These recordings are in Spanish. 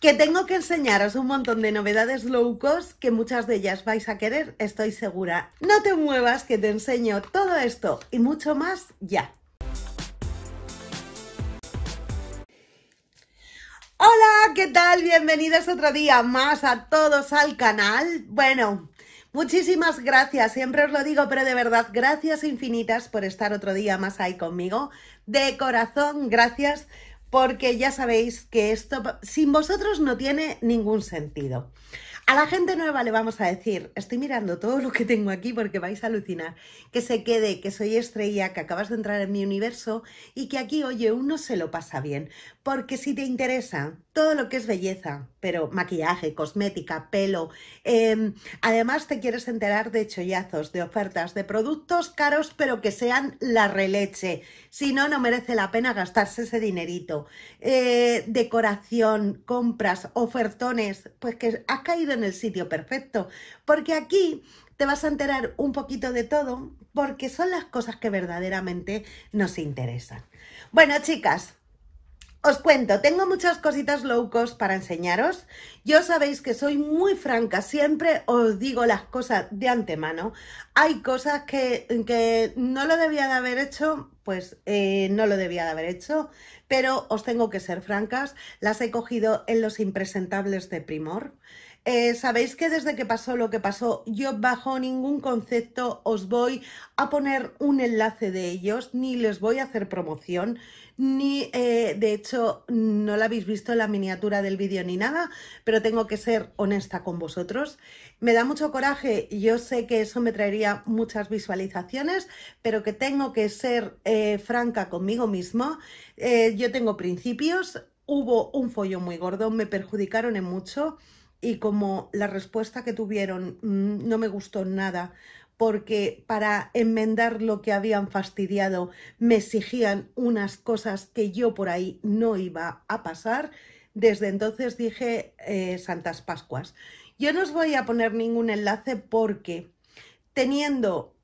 que tengo que enseñaros un montón de novedades low cost que muchas de ellas vais a querer, estoy segura. No te muevas que te enseño todo esto y mucho más ya. Hola, ¿qué tal? Bienvenidos otro día más a todos al canal. Bueno, Muchísimas gracias, siempre os lo digo, pero de verdad, gracias infinitas por estar otro día más ahí conmigo. De corazón, gracias porque ya sabéis que esto sin vosotros no tiene ningún sentido. A la gente nueva le vamos a decir, estoy mirando todo lo que tengo aquí porque vais a alucinar, que se quede, que soy estrella, que acabas de entrar en mi universo y que aquí, oye, uno se lo pasa bien. Porque si te interesa todo lo que es belleza, pero maquillaje, cosmética, pelo, em, además te quieres enterar de chollazos, de ofertas, de productos caros, pero que sean la releche. Si no, no merece la pena gastarse ese dinerito. Eh, decoración, compras, ofertones, pues que has caído en el sitio perfecto, porque aquí te vas a enterar un poquito de todo, porque son las cosas que verdaderamente nos interesan. Bueno, chicas, os cuento, tengo muchas cositas locos para enseñaros. Yo sabéis que soy muy franca, siempre os digo las cosas de antemano. Hay cosas que, no lo debía de haber hecho, pues eh, no lo debía de haber hecho, pero os tengo que ser francas. Las he cogido en los impresentables de Primor. Eh, sabéis que desde que pasó lo que pasó, yo bajo ningún concepto os voy a poner un enlace de ellos, ni les voy a hacer promoción, ni eh, de hecho no la habéis visto en la miniatura del vídeo ni nada, pero tengo que ser honesta con vosotros. Me da mucho coraje, yo sé que eso me traería muchas visualizaciones, pero que tengo que ser eh, franca conmigo misma yo tengo principios, hubo un follo muy gordo, me perjudicaron en mucho y como la respuesta que tuvieron mm, no me gustó nada, porque para enmendar lo que habían fastidiado me exigían unas cosas que yo por ahí no iba a pasar, desde entonces dije eh, Santas Pascuas. Yo no os voy a poner ningún enlace porque teniendo,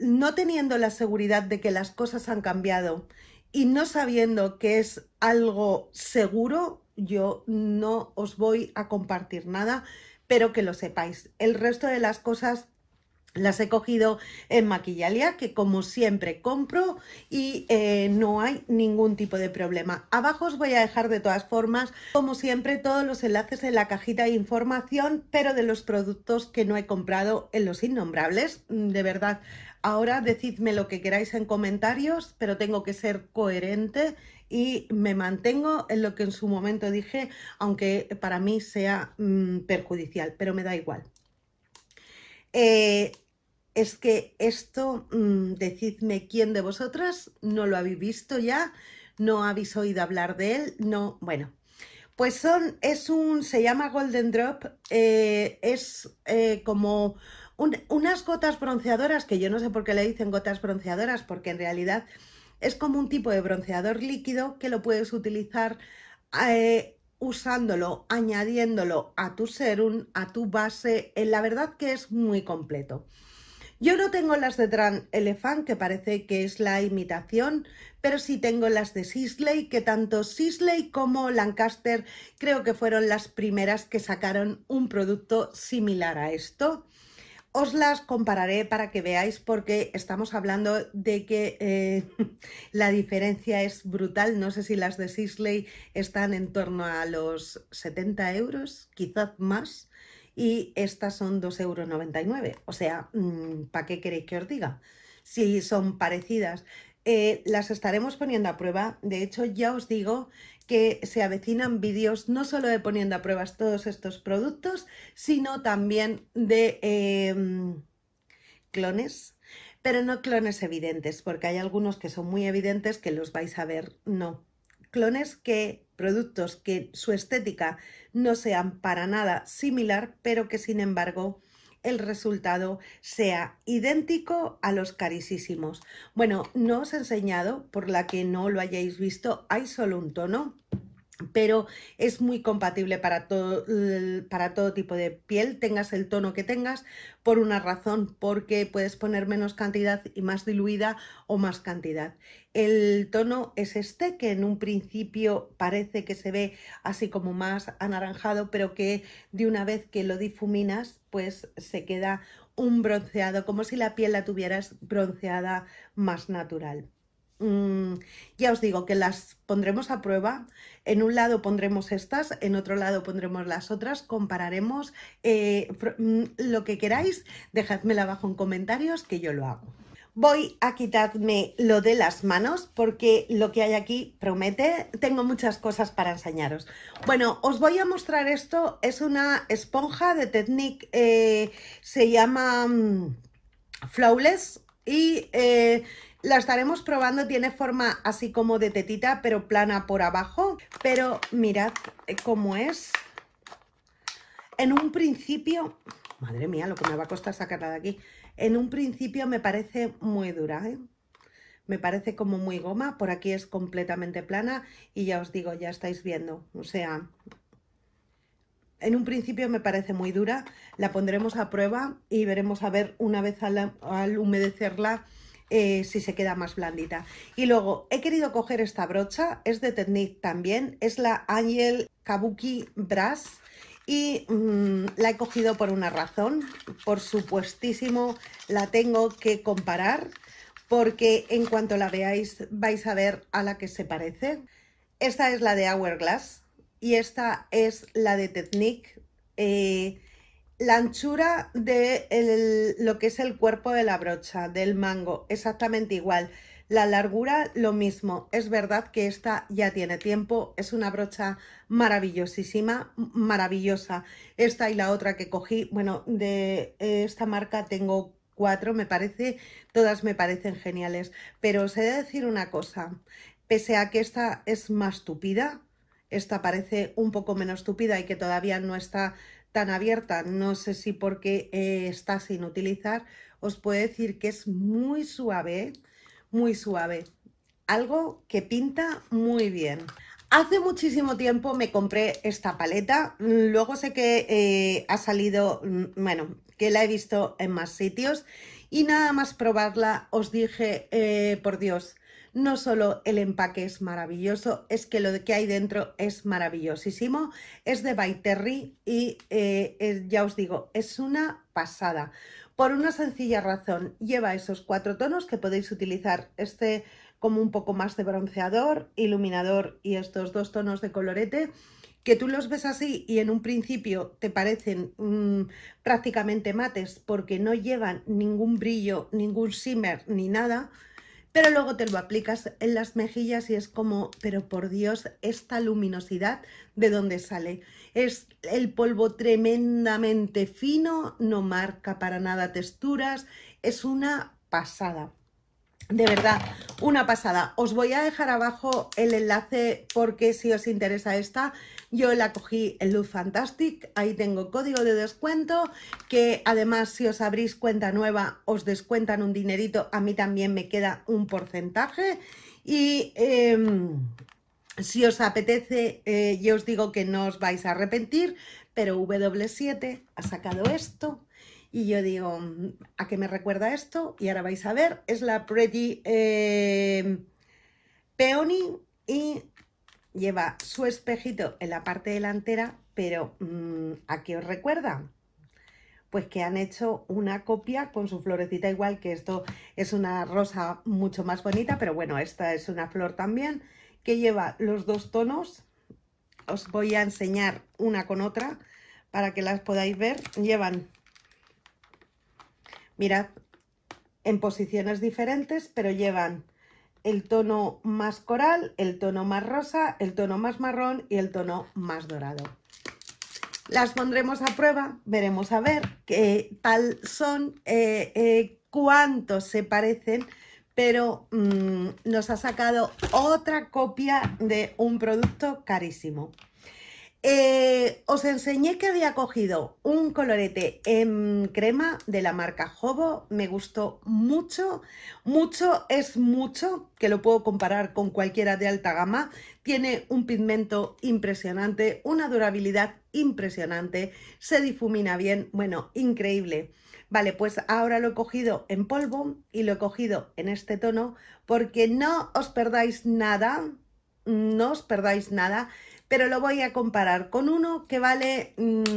no teniendo la seguridad de que las cosas han cambiado y no sabiendo que es algo seguro, yo no os voy a compartir nada, pero que lo sepáis. El resto de las cosas las he cogido en Maquillalia, que como siempre compro y eh, no hay ningún tipo de problema. Abajo os voy a dejar de todas formas, como siempre, todos los enlaces en la cajita de información, pero de los productos que no he comprado en los innombrables. De verdad, ahora decidme lo que queráis en comentarios, pero tengo que ser coherente y me mantengo en lo que en su momento dije, aunque para mí sea mm, perjudicial, pero me da igual. Eh, es que esto, mm, decidme quién de vosotras no lo habéis visto ya, no habéis oído hablar de él, no, bueno. Pues son, es un, se llama Golden Drop, eh, es eh, como unas gotas bronceadoras, que yo no sé por qué le dicen gotas bronceadoras, porque en realidad es como un tipo de bronceador líquido que lo puedes utilizar eh, usándolo, añadiéndolo a tu serum, a tu base. Eh, la verdad que es muy completo. Yo no tengo las de Tran Elephant, que parece que es la imitación, pero sí tengo las de Sisley, que tanto Sisley como Lancaster creo que fueron las primeras que sacaron un producto similar a esto os las compararé para que veáis porque estamos hablando de que eh, la diferencia es brutal. No sé si las de Sisley están en torno a los 70 euros, quizás más, y estas son 2,99 euros. O sea, mm, ¿para qué queréis que os diga? Si son parecidas. Eh, las estaremos poniendo a prueba. De hecho, ya os digo que se avecinan vídeos no solo de poniendo a pruebas todos estos productos, sino también de em, clones, pero no clones evidentes, porque hay algunos que son muy evidentes que los vais a ver, no. Clones que, productos que su estética no sean para nada similar, pero que sin embargo el resultado sea idéntico a los carísimos. Bueno, no os he enseñado, por la que no lo hayáis visto, hay solo un tono pero es muy compatible para todo, tipo de piel, tengas el tono que tengas, por una razón, porque puedes poner menos cantidad y más diluida o más cantidad. El tono es este, que en un principio parece que se ve así como más anaranjado, pero que de una vez que lo difuminas, pues se queda un bronceado, como si la piel la tuvieras bronceada más natural. Mm, ya os digo que las pondremos a prueba. En un lado pondremos estas, en otro lado pondremos las otras, compararemos eh, mm, lo que queráis, dejadmela abajo en comentarios que yo lo hago. Voy a quitarme lo de las manos porque lo que hay aquí promete. Tengo muchas cosas para enseñaros. Bueno, os voy a mostrar esto. Es una esponja de Technic eh, se llama mm, Flawless y eh, la estaremos probando, tiene forma así como de tetita, pero plana por abajo. Pero mirad eh, cómo es. En un principio... Madre mía, lo que me va a costar sacarla de aquí. En un principio me parece muy dura, ¿eh? Me parece como muy goma. Por aquí es completamente plana y ya os digo, ya estáis viendo. O sea, en un principio me parece muy dura, la pondremos a prueba y veremos a ver una vez al humedecerla eh, si se queda más blandita. Y luego he querido coger esta brocha, es de Technique también, es la Angel Kabuki Brass y mm, la he cogido por una razón, por supuestísimo la tengo que comparar porque en cuanto la veáis vais a ver a la que se parece. Esta es la de Hourglass y esta es la de Technique. Eh, la anchura de el, lo que es el cuerpo de la brocha, del mango, exactamente igual. La largura, lo mismo. Es verdad que esta ya tiene tiempo. Es una brocha maravillosísima, maravillosa. Esta y la otra que cogí, bueno, de eh, esta marca tengo cuatro, me parece. Todas me parecen geniales. Pero os he de decir una cosa. Pese a que esta es más tupida, esta parece un poco menos tupida y que todavía no está tan abierta, no sé si porque eh, está sin utilizar, os puedo decir que es muy suave, muy suave. Algo que pinta muy bien. Hace muchísimo tiempo me compré esta paleta, luego sé que eh, ha salido, mm, bueno, que la he visto en más sitios y nada más probarla os dije, eh, por Dios, no solo el empaque es maravilloso, es que lo que hay dentro es maravillosísimo. Es de By Terry y eh, ya os digo, es una pasada. Por una sencilla razón, lleva esos cuatro tonos que podéis utilizar este como un poco más de bronceador, iluminador y estos dos tonos de colorete que tú los ves así y en un principio te parecen mm, prácticamente mates porque no llevan ningún brillo, ningún shimmer ni nada, pero luego te lo aplicas en las mejillas y es como, pero por Dios, esta luminosidad, ¿de dónde sale? Es el polvo tremendamente fino, no marca para nada texturas, es una pasada. De verdad, una pasada. Os voy a dejar abajo el enlace porque si os interesa esta, yo la cogí en Luz Fantastic. Ahí tengo código de descuento que además si os abrís cuenta nueva os descuentan un dinerito. A mí también me queda un porcentaje. Y em, si os apetece, eh, yo os digo que no os vais a arrepentir, pero W7 ha sacado esto y yo digo, mm, ¿a qué me recuerda esto? Y ahora vais a ver, es la Pretty eh, Peony y lleva su espejito en la parte delantera, pero mm, ¿a qué os recuerda? Pues que han hecho una copia con su florecita igual, que esto es una rosa mucho más bonita, pero bueno, esta es una flor también, que lleva los dos tonos. Os voy a enseñar una con otra para que las podáis ver. Llevan Mirad, en posiciones diferentes, pero llevan el tono más coral, el tono más rosa, el tono más marrón y el tono más dorado. Las pondremos a prueba, veremos a ver qué tal son, eh, eh, cuántos se parecen, pero mm, nos ha sacado otra copia de un producto carísimo. Eh, os enseñé que había cogido un colorete en crema de la marca Jobo, me gustó mucho, mucho es mucho, que lo puedo comparar con cualquiera de alta gama, tiene un pigmento impresionante, una durabilidad impresionante, se difumina bien, bueno, increíble. Vale, pues ahora lo he cogido en polvo y lo he cogido en este tono porque no os perdáis nada, no os perdáis nada pero lo voy a comparar con uno que vale 15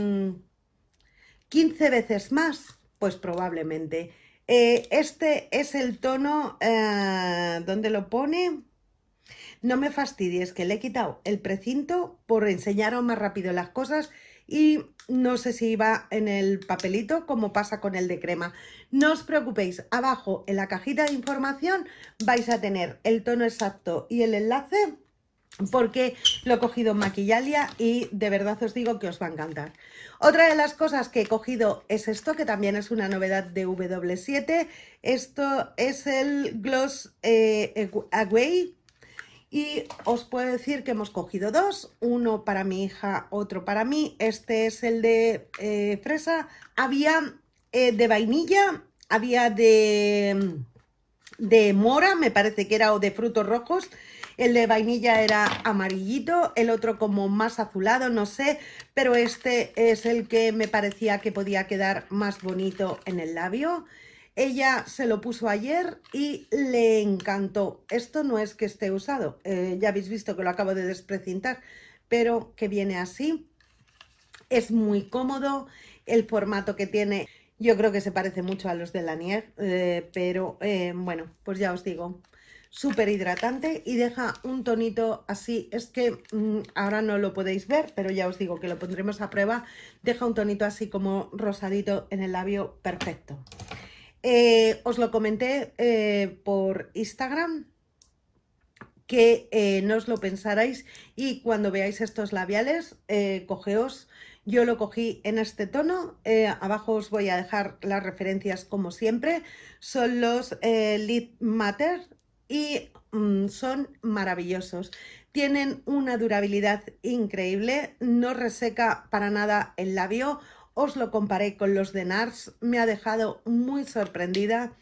mm, veces más, pues probablemente. Eh, este es el tono, eh, donde lo pone? No me fastidies, que le he quitado el precinto por enseñaros más rápido las cosas y no sé si va en el papelito como pasa con el de crema. No os preocupéis, abajo en la cajita de información vais a tener el tono exacto y el enlace porque lo he cogido en Maquillalia y de verdad os digo que os va a encantar. Otra de las cosas que he cogido es esto, que también es una novedad de W7. Esto es el Gloss eh, Away. Y os puedo decir que hemos cogido dos, uno para mi hija, otro para mí. Este es el de eh, fresa. Había eh, de vainilla, había de, de mora, me parece que era, o de frutos rojos. El de vainilla era amarillito, el otro como más azulado, no sé, pero este es el que me parecía que podía quedar más bonito en el labio. Ella se lo puso ayer y le encantó. Esto no es que esté usado, eh, ya habéis visto que lo acabo de desprecintar, pero que viene así. Es muy cómodo, el formato que tiene yo creo que se parece mucho a los de Lanier, eh, pero eh, bueno, pues ya os digo, súper hidratante y deja un tonito así, es que mm, ahora no lo podéis ver, pero ya os digo que lo pondremos a prueba, deja un tonito así como rosadito en el labio, perfecto. Eh, os lo comenté eh, por Instagram que eh, no os lo pensarais y cuando veáis estos labiales, cogeos yo lo cogí en este tono, abajo os voy a dejar las referencias como siempre, son los Lip Matter y mm, son maravillosos. Tienen una durabilidad increíble, no reseca para nada el labio. Os lo comparé con los de NARS, me ha dejado muy sorprendida.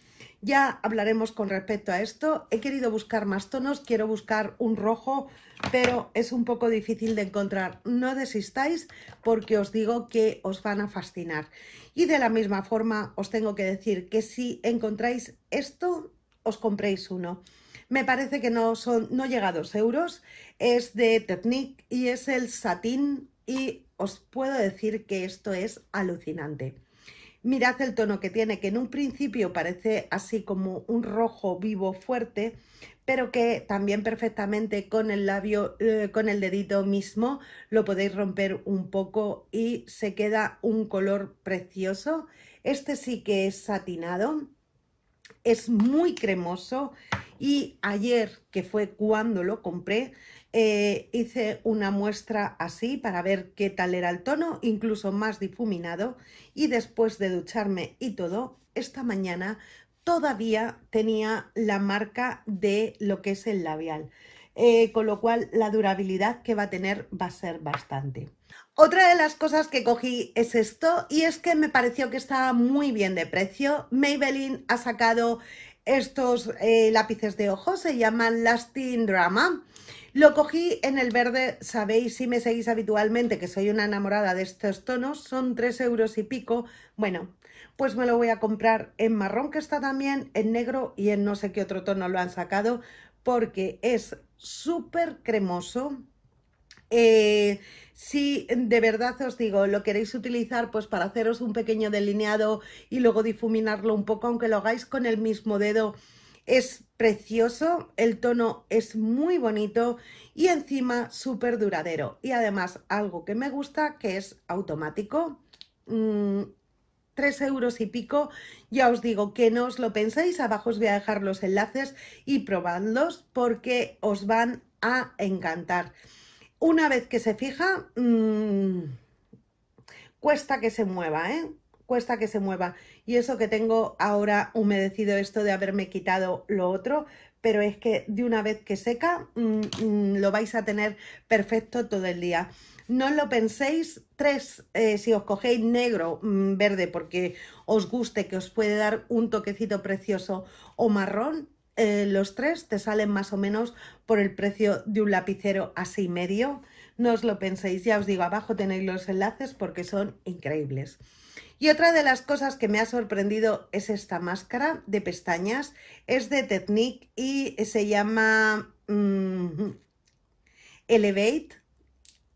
Ya hablaremos con respecto a esto. He querido buscar más tonos, quiero buscar un rojo, pero es un poco difícil de encontrar. No desistáis porque os digo que os van a fascinar. Y de la misma forma os tengo que decir que si encontráis esto, os compréis uno. Me parece que no, son, no llega a 2 euros, es de Technic y es el satín y os puedo decir que esto es alucinante. Mirad el tono que tiene, que en un principio parece así como un rojo vivo fuerte, pero que también perfectamente con el labio, eh, con el dedito mismo, lo podéis romper un poco y se queda un color precioso. Este sí que es satinado es muy cremoso y ayer, que fue cuando lo compré, eh, hice una muestra así para ver qué tal era el tono, incluso más difuminado y después de ducharme y todo, esta mañana todavía tenía la marca de lo que es el labial. Eh, con lo cual la durabilidad que va a tener va a ser bastante. Otra de las cosas que cogí es esto y es que me pareció que estaba muy bien de precio. Maybelline ha sacado estos eh, lápices de ojos se llaman Lasting Drama. Lo cogí en el verde, sabéis si me seguís habitualmente que soy una enamorada de estos tonos, son 3 euros y pico. Bueno, pues me lo voy a comprar en marrón que está también, en negro y en no sé qué otro tono lo han sacado, porque es súper cremoso. Eh, si de verdad os digo, lo queréis utilizar pues para haceros un pequeño delineado y luego difuminarlo un poco, aunque lo hagáis con el mismo dedo, es precioso, el tono es muy bonito y encima súper duradero. Y además algo que me gusta que es automático, mm, 3 euros y pico, ya os digo que no os lo penséis, abajo os voy a dejar los enlaces y probadlos porque os van a encantar. Una vez que se fija, mm, cuesta que se mueva, ¿eh? Cuesta que se mueva. Y eso que tengo ahora humedecido esto de haberme quitado lo otro, pero es que de una vez que seca mm, mm, lo vais a tener perfecto todo el día. No lo penséis, tres, eh, si os cogéis negro, mm, verde, porque os guste, que os puede dar un toquecito precioso, o marrón, eh, los tres te salen más o menos por el precio de un lapicero así medio. No os lo penséis, ya os digo, abajo tenéis los enlaces porque son increíbles. Y otra de las cosas que me ha sorprendido es esta máscara de pestañas. Es de Technique y se llama mm, Elevate.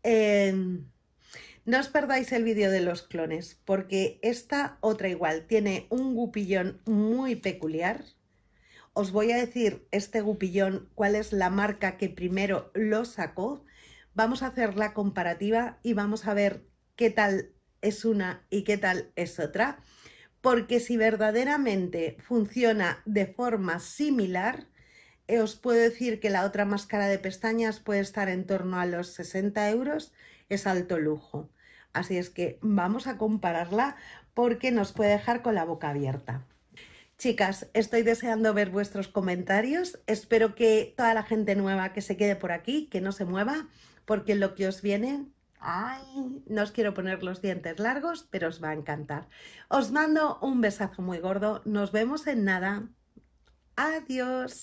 Em, no os perdáis el vídeo de los clones, porque esta otra igual tiene un gupillón muy peculiar. Os voy a decir este gupillón, cuál es la marca que primero lo sacó. Vamos a hacer la comparativa y vamos a ver qué tal es una y qué tal es otra, porque si verdaderamente funciona de forma similar, eh, os puedo decir que la otra máscara de pestañas puede estar en torno a los 60 euros, es alto lujo. Así es que vamos a compararla porque nos puede dejar con la boca abierta. Chicas, estoy deseando ver vuestros comentarios. Espero que toda la gente nueva que se quede por aquí, que no se mueva, porque lo que os viene Ay, no os quiero poner los dientes largos, pero os va a encantar. Os mando un besazo muy gordo. Nos vemos en nada. Adiós.